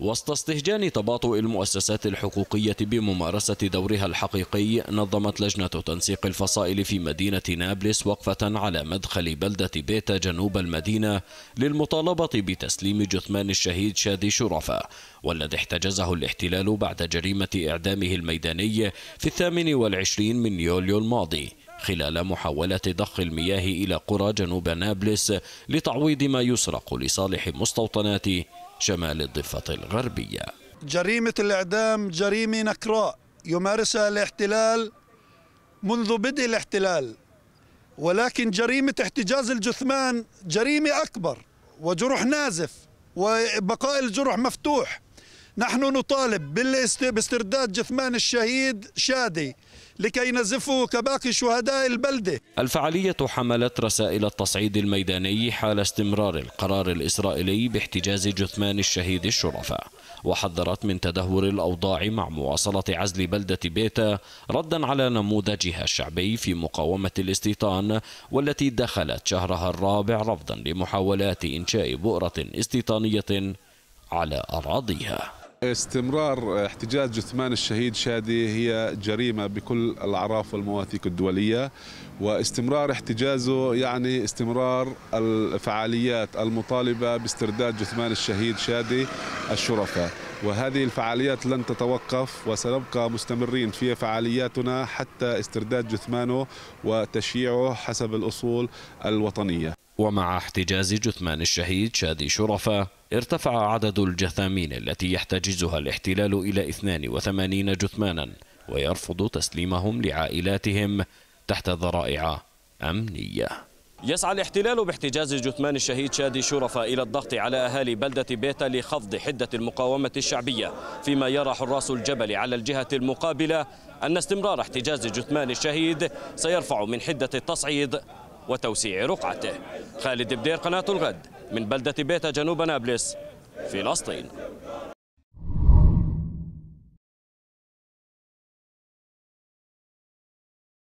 وسط استهجان تباطؤ المؤسسات الحقوقية بممارسة دورها الحقيقي نظمت لجنة تنسيق الفصائل في مدينة نابلس وقفة على مدخل بلدة بيتا جنوب المدينة للمطالبة بتسليم جثمان الشهيد شادي شرفة والذي احتجزه الاحتلال بعد جريمة إعدامه الميداني في الثامن والعشرين من يوليو الماضي خلال محاولة ضخ المياه إلى قرى جنوب نابلس لتعويض ما يسرق لصالح مستوطنات شمال الضفة الغربية جريمة الإعدام جريمة نكراء يمارسها الاحتلال منذ بدء الاحتلال ولكن جريمة احتجاز الجثمان جريمة أكبر وجرح نازف وبقاء الجرح مفتوح نحن نطالب باسترداد جثمان الشهيد شادي لكي نزفه كباقي شهداء البلدة الفعالية حملت رسائل التصعيد الميداني حال استمرار القرار الإسرائيلي باحتجاز جثمان الشهيد الشرفاء وحذرت من تدهور الأوضاع مع مواصلة عزل بلدة بيتا ردا على نموذجها الشعبي في مقاومة الاستيطان والتي دخلت شهرها الرابع رفضا لمحاولات إنشاء بؤرة استيطانية على أراضيها استمرار احتجاز جثمان الشهيد شادي هي جريمة بكل الأعراف والمواثيق الدولية واستمرار احتجازه يعني استمرار الفعاليات المطالبة باسترداد جثمان الشهيد شادي الشرفاء وهذه الفعاليات لن تتوقف وسنبقى مستمرين في فعالياتنا حتى استرداد جثمانه وتشييعه حسب الأصول الوطنية ومع احتجاز جثمان الشهيد شادي شرفة ارتفع عدد الجثامين التي يحتجزها الاحتلال إلى 82 جثمانا ويرفض تسليمهم لعائلاتهم تحت ذرائع أمنية يسعى الاحتلال باحتجاز جثمان الشهيد شادي شرفة إلى الضغط على أهالي بلدة بيتا لخفض حدة المقاومة الشعبية فيما يرى حراس الجبل على الجهة المقابلة أن استمرار احتجاز جثمان الشهيد سيرفع من حدة التصعيد وتوسيع رقعته خالد بدير قناة الغد من بلدة بيتا جنوب نابلس فلسطين